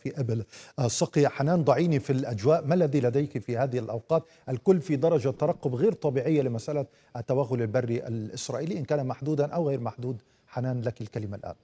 في إبل آه، سقي حنان ضعيني في الأجواء ما الذي لديك في هذه الأوقات الكل في درجة ترقب غير طبيعية لمسألة التوغل البري الإسرائيلي إن كان محدودا أو غير محدود حنان لك الكلمة الآن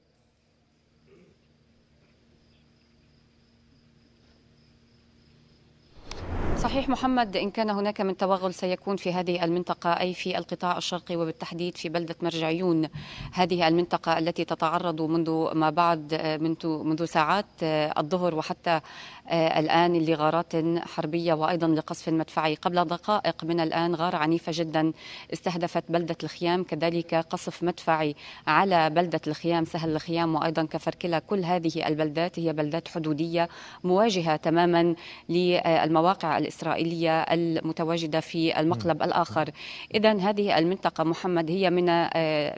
صحيح محمد إن كان هناك من توغل سيكون في هذه المنطقة أي في القطاع الشرقي وبالتحديد في بلدة مرجعيون هذه المنطقة التي تتعرض منذ ما بعد آه، منذ ساعات آه، الظهر وحتى آه، الآن لغارات حربية وأيضا لقصف مدفعي قبل دقائق من الآن غارة عنيفة جدا استهدفت بلدة الخيام كذلك قصف مدفعي على بلدة الخيام سهل الخيام وأيضا كفركلة كل هذه البلدات هي بلدات حدودية مواجهة تماما للمواقع الإسرائيلية الإسرائيلية المتواجدة في المقلب الآخر إذا هذه المنطقة محمد هي من آه،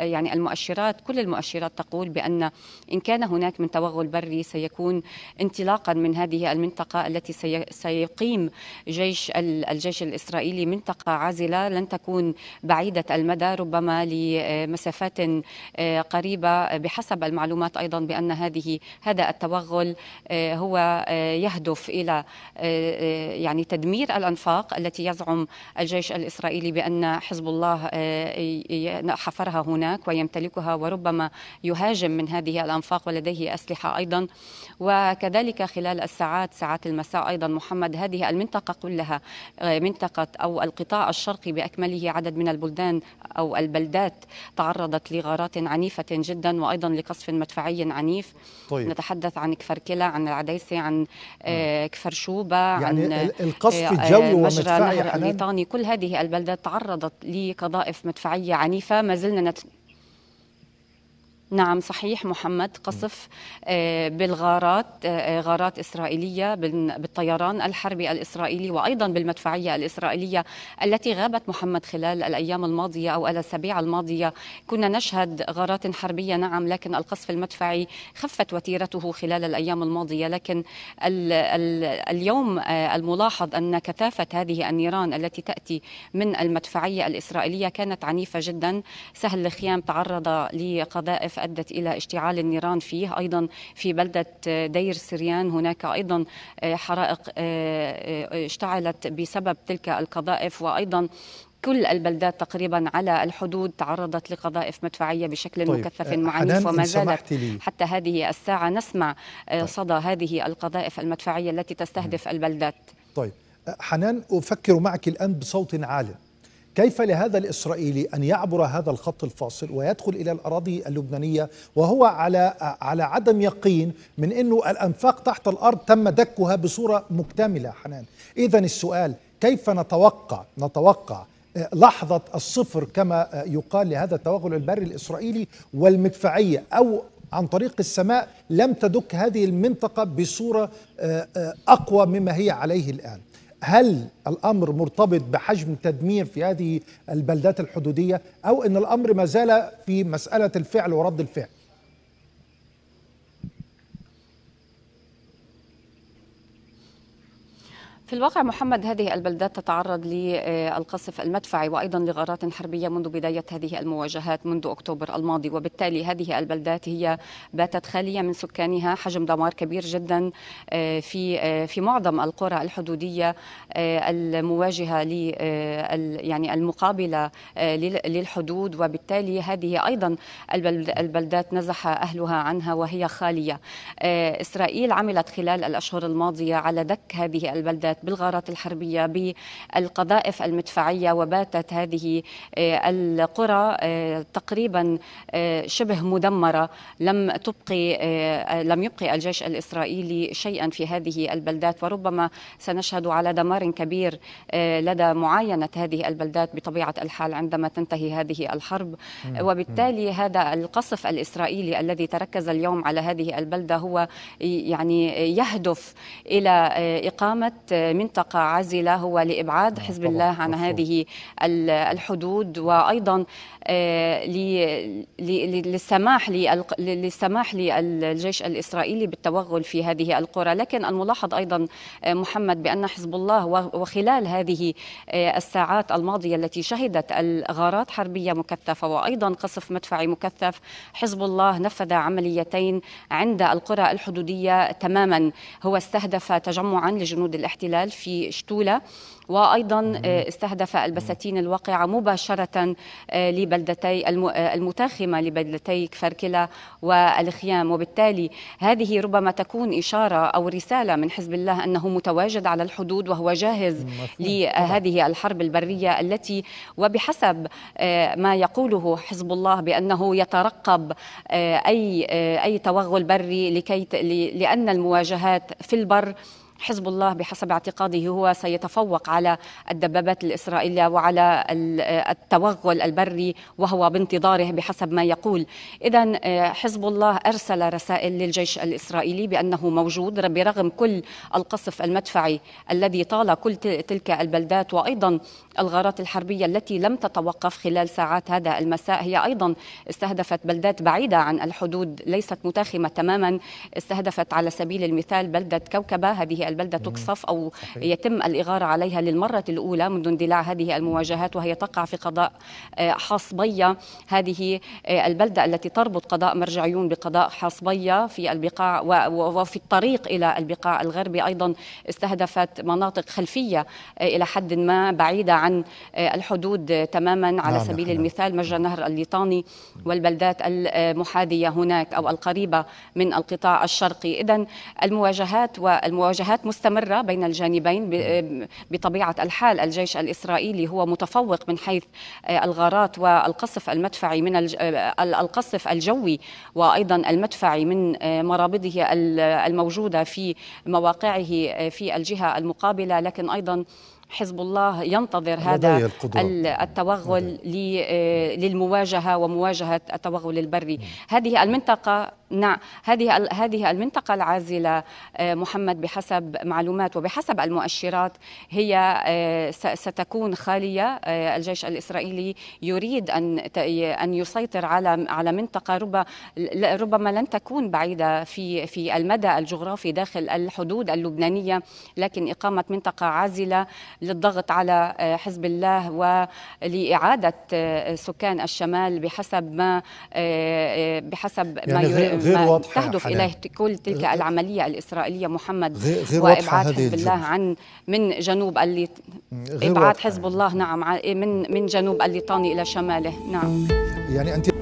يعني المؤشرات كل المؤشرات تقول بأن إن كان هناك من توغل بري سيكون انطلاقا من هذه المنطقة التي سيقيم جيش الجيش الإسرائيلي منطقة عازلة لن تكون بعيدة المدى ربما لمسافات آه، قريبة بحسب المعلومات أيضا بأن هذه هذا التوغل آه، هو يهدف إلى يعني يعني تدمير الأنفاق التي يزعم الجيش الإسرائيلي بأن حزب الله آه، حفرها هناك ويمتلكها وربما يهاجم من هذه الأنفاق ولديه أسلحة أيضا وكذلك خلال الساعات ساعات المساء أيضا محمد هذه المنطقة كلها آه، منطقة أو القطاع الشرقي بأكمله عدد من البلدان أو البلدات تعرضت لغارات عنيفة جدا وأيضا لقصف مدفعي عنيف طيب. نتحدث عن كفركلة عن العديسة عن آه، نعم. كفرشوبة يعني عن القصف آه، الجوي آه، ومدفعي النهر كل هذه البلدات تعرضت لقضائف مدفعية عنيفة ما زلنا نعم صحيح محمد قصف آه، بالغارات آه، آه، غارات إسرائيلية بالطيران الحربي الإسرائيلي وأيضا بالمدفعية الإسرائيلية التي غابت محمد خلال الأيام الماضية أو الأسابيع الماضية كنا نشهد غارات حربية نعم لكن القصف المدفعي خفت وتيرته خلال الأيام الماضية لكن اليوم الملاحظ أن كثافة هذه النيران التي تأتي من المدفعية الإسرائيلية كانت عنيفة جدا سهل الخيام تعرض لقذائف أدت إلى اشتعال النيران فيه أيضا في بلدة دير سريان هناك أيضا آه، حرائق آه، آه، اشتعلت بسبب تلك القذائف وأيضا كل البلدات تقريبا على الحدود تعرضت لقذائف مدفعيه بشكل طيب مكثف معنيف وما زالت حتى هذه الساعه نسمع طيب. صدى هذه القذائف المدفعيه التي تستهدف م. البلدات. طيب حنان افكر معك الان بصوت عال كيف لهذا الإسرائيلي أن يعبر هذا الخط الفاصل ويدخل إلى الأراضي اللبنانية وهو على على عدم يقين من أنه الأنفاق تحت الأرض تم دكها بصورة مكتملة حنان إذا السؤال كيف نتوقع نتوقع آه، لحظة الصفر كما آه، يقال لهذا التوغل البري الإسرائيلي والمدفعية أو عن طريق السماء لم تدك هذه المنطقة بصورة آه، أقوى مما هي عليه الآن هل الامر مرتبط بحجم تدمير في هذه البلدات الحدوديه او ان الامر ما زال في مساله الفعل ورد الفعل في الواقع محمد هذه البلدات تتعرض للقصف المدفعي وايضا لغارات حربيه منذ بدايه هذه المواجهات منذ اكتوبر الماضي وبالتالي هذه البلدات هي باتت خاليه من سكانها حجم دمار كبير جدا آه، في آه، في معظم القرى الحدوديه آه، المواجهه يعني المقابله للحدود وبالتالي هذه ايضا البلدات نزح اهلها عنها وهي خاليه اسرائيل عملت خلال الاشهر الماضيه على دك هذه البلدات بالغارات الحربية بالقذائف المدفعية وباتت هذه آه، القرى آه، تقريبا آه، شبه مدمرة لم تبقي لم يبقي الجيش الإسرائيلي شيئا في هذه البلدات وربما سنشهد على دمار كبير لدى معاينة هذه البلدات بطبيعة الحال عندما تنتهي هذه الحرب وبالتالي هذا القصف الإسرائيلي الذي تركز اليوم على هذه البلدة هو يعني يهدف إلى إقامة منطقة عازلة هو لإبعاد نعم، حزب الله عن هذه الحدود وأيضا آه، للسماح للسماح للجيش الإسرائيلي بالتوغل في هذه القرى لكن الملاحظ أيضا آه، محمد بأن حزب الله وخلال هذه آه، الساعات الماضية التي شهدت الغارات حربية مكثفة وأيضا قصف مدفعي مكثف حزب الله نفذ عمليتين عند القرى الحدودية تماما هو استهدف تجمعا لجنود الاحتلال الجبل في شتولة وأيضا آه، استهدف البساتين الواقعة مباشرة آه، لبلدتي آه، المتاخمة لبلدتي كفركلة والخيام وبالتالي هذه ربما تكون إشارة أو رسالة من حزب الله أنه متواجد على الحدود وهو جاهز لهذه الحرب البرية التي وبحسب ما يقوله حزب الله بأنه يترقب أي أي توغل بري لكي لأن المواجهات في البر حزب الله بحسب اعتقاده هو سيتفوق على الدبابات الإسرائيلية وعلى التوغل البري وهو بانتظاره بحسب ما يقول إذا آه، حزب الله أرسل رسائل للجيش الإسرائيلي بأنه موجود برغم كل القصف المدفعي الذي طال كل تلك البلدات وأيضا الغارات الحربية التي لم تتوقف خلال ساعات هذا المساء هي أيضا استهدفت بلدات بعيدة عن الحدود ليست متاخمة تماما استهدفت على سبيل المثال بلدة كوكبة هذه البلدة تقصف أو يتم الإغارة عليها للمرة الأولى منذ اندلاع هذه المواجهات وهي تقع في قضاء آه، حصبية هذه آه، البلدة التي تربط قضاء مرجعيون بقضاء حصبية في البقاع وفي الطريق إلى البقاع الغربي أيضا استهدفت مناطق خلفية آه، إلى حد ما بعيدة عن الحدود تماما على نعم، سبيل نعم. المثال مجرى نهر الليطاني والبلدات المحاذية هناك أو القريبة من القطاع الشرقي إذا المواجهات والمواجهات نقاشات مستمرة بين الجانبين بطبيعة الحال الجيش الإسرائيلي هو متفوق من حيث آه، الغارات والقصف المدفعي من آه، القصف الجوي وأيضا المدفعي من آه، مرابضه الموجودة في مواقعه في الجهة المقابلة لكن أيضا حزب الله ينتظر هذا التوغل آه، للمواجهه ومواجهه التوغل البري هذه المنطقه نعم هذه هذه المنطقة العازلة آه، محمد بحسب معلومات وبحسب المؤشرات هي آه، ستكون خالية الجيش الإسرائيلي يريد أن أن يسيطر على على منطقة ربما ربما لن تكون بعيدة في في المدى الجغرافي داخل الحدود اللبنانية لكن إقامة منطقة عازلة للضغط على آه، حزب الله ولإعادة آه، سكان الشمال بحسب ما آه، بحسب يعني ما, غير غير ما تهدف إليه كل تلك العملية الإسرائيلية محمد غير وإبعاد حزب الله عن من جنوب اللي إبعاد حزب الله نعم من من جنوب الليطاني إلى شماله نعم يعني أنت